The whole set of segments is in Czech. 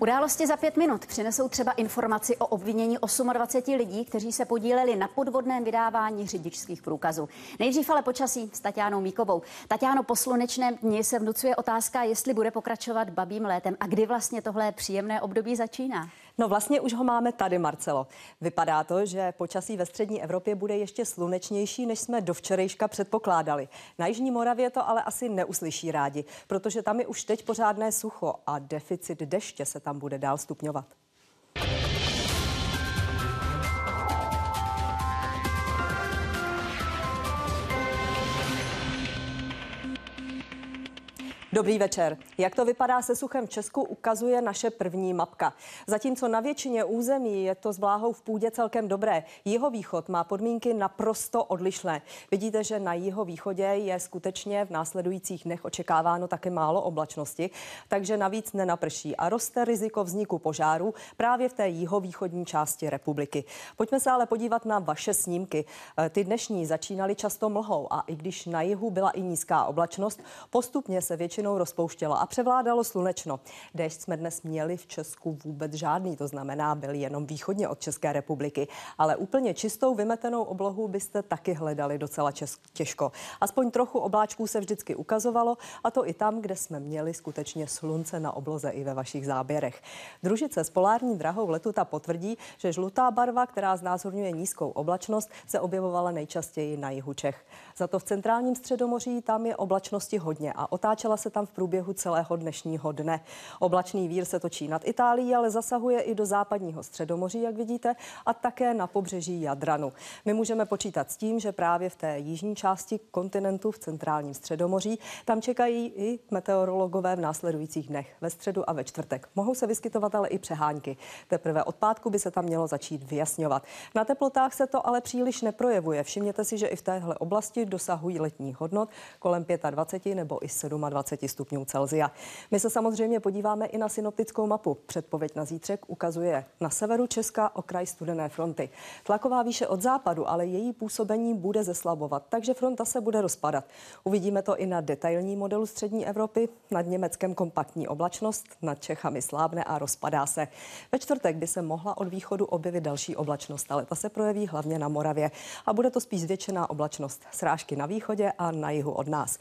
Události za pět minut přinesou třeba informaci o obvinění 28 lidí, kteří se podíleli na podvodném vydávání řidičských průkazů. Nejdřív ale počasí s Tatianou Míkovou. Tatiano, po slunečném dni se vnucuje otázka, jestli bude pokračovat babím létem a kdy vlastně tohle příjemné období začíná. No vlastně už ho máme tady, Marcelo. Vypadá to, že počasí ve střední Evropě bude ještě slunečnější, než jsme do včerejška předpokládali. Na Jižní Moravě to ale asi neuslyší rádi, protože tam je už teď pořádné sucho a deficit deště se tam bude dál stupňovat. Dobrý večer. Jak to vypadá se suchem v Česku, ukazuje naše první mapka. Zatímco na většině území je to s vláhou v půdě celkem dobré, jihovýchod má podmínky naprosto odlišné. Vidíte, že na jihovýchodě je skutečně v následujících dnech očekáváno také málo oblačnosti, takže navíc nenaprší a roste riziko vzniku požáru právě v té jihovýchodní části republiky. Pojďme se ale podívat na vaše snímky. E, ty dnešní začínaly často mlhou a i když na jihu byla i nízká oblačnost, postupně se většinou většinou rozpouštělo a převládalo slunečno. Dešť jsme dnes měli v Česku vůbec žádný, to znamená, byl jenom východně od České republiky. Ale úplně čistou vymetenou oblohu byste taky hledali docela čes- těžko. Aspoň trochu obláčků se vždycky ukazovalo, a to i tam, kde jsme měli skutečně slunce na obloze i ve vašich záběrech. Družice s polární drahou letuta potvrdí, že žlutá barva, která znázorňuje nízkou oblačnost, se objevovala nejčastěji na jihu Čech. Za to v centrálním středomoří tam je oblačnosti hodně a otáčela se tam v průběhu celého dnešního dne. Oblačný vír se točí nad Itálií, ale zasahuje i do západního středomoří, jak vidíte, a také na pobřeží Jadranu. My můžeme počítat s tím, že právě v té jižní části kontinentu v centrálním středomoří tam čekají i meteorologové v následujících dnech ve středu a ve čtvrtek. Mohou se vyskytovat ale i přehánky. Teprve od pátku by se tam mělo začít vyjasňovat. Na teplotách se to ale příliš neprojevuje. Všimněte si, že i v téhle oblasti dosahují letní hodnot kolem 25 nebo i 27 stupňů Celzia. My se samozřejmě podíváme i na synoptickou mapu. Předpověď na zítřek ukazuje na severu Česka okraj studené fronty. Tlaková výše od západu, ale její působení bude zeslabovat, takže fronta se bude rozpadat. Uvidíme to i na detailní modelu střední Evropy, nad Německem kompaktní oblačnost, nad Čechami slábne a rozpadá se. Ve čtvrtek by se mohla od východu objevit další oblačnost, ale ta se projeví hlavně na Moravě a bude to spíš zvětšená oblačnost, srážky na východě a na jihu od nás.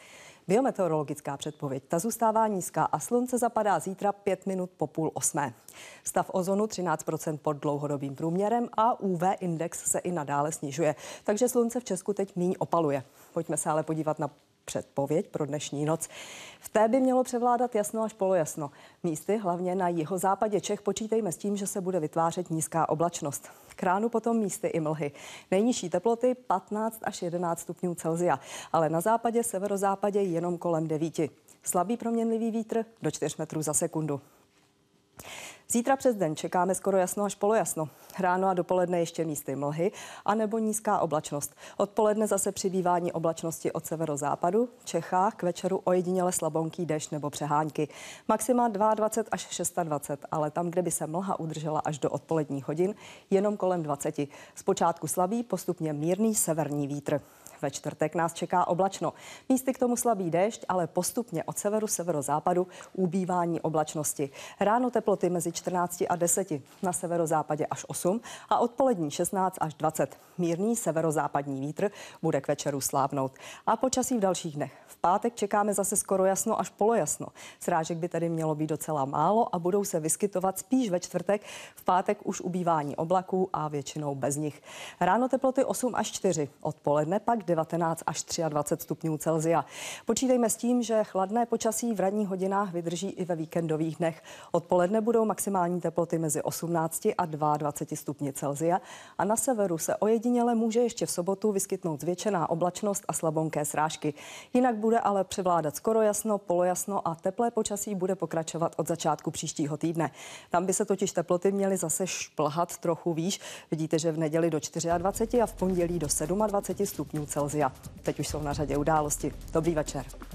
Biometeorologická předpověď ta zůstává nízká a slunce zapadá zítra 5 minut po půl osmé. Stav ozonu 13 pod dlouhodobým průměrem a UV index se i nadále snižuje. Takže slunce v Česku teď míň opaluje. Pojďme se ale podívat na předpověď pro dnešní noc. V té by mělo převládat jasno až polojasno. Místy, hlavně na jihozápadě Čech, počítejme s tím, že se bude vytvářet nízká oblačnost. Kránu ránu potom místy i mlhy. Nejnižší teploty 15 až 11 stupňů Celzia, ale na západě, severozápadě jenom kolem 9. Slabý proměnlivý vítr do 4 metrů za sekundu. Zítra přes den čekáme skoro jasno až polojasno. Ráno a dopoledne ještě místy mlhy a nebo nízká oblačnost. Odpoledne zase přibývání oblačnosti od severozápadu, Čechách k večeru ojediněle slabonký dešť nebo přehánky. Maxima 22 až 26, ale tam, kde by se mlha udržela až do odpoledních hodin, jenom kolem 20. Zpočátku slabý, postupně mírný severní vítr. Ve čtvrtek nás čeká oblačno. Místy k tomu slabý déšť, ale postupně od severu severozápadu ubývání oblačnosti. Ráno teploty mezi 14 a 10, na severozápadě až 8 a odpolední 16 až 20. Mírný severozápadní vítr bude k večeru slábnout. A počasí v dalších dnech. V pátek čekáme zase skoro jasno až polojasno. Srážek by tedy mělo být docela málo a budou se vyskytovat spíš ve čtvrtek. V pátek už ubývání oblaků a většinou bez nich. Ráno teploty 8 až 4, odpoledne pak 9 19 až 23 stupňů Celzia. Počítejme s tím, že chladné počasí v ranních hodinách vydrží i ve víkendových dnech. Odpoledne budou maximální teploty mezi 18 a 22 stupni Celzia a na severu se ojediněle může ještě v sobotu vyskytnout zvětšená oblačnost a slabonké srážky. Jinak bude ale převládat skoro jasno, polojasno a teplé počasí bude pokračovat od začátku příštího týdne. Tam by se totiž teploty měly zase šplhat trochu výš. Vidíte, že v neděli do 24 a v pondělí do 27 stupňů Celzia. Excelsia. Teď už jsou na řadě události. Dobrý večer.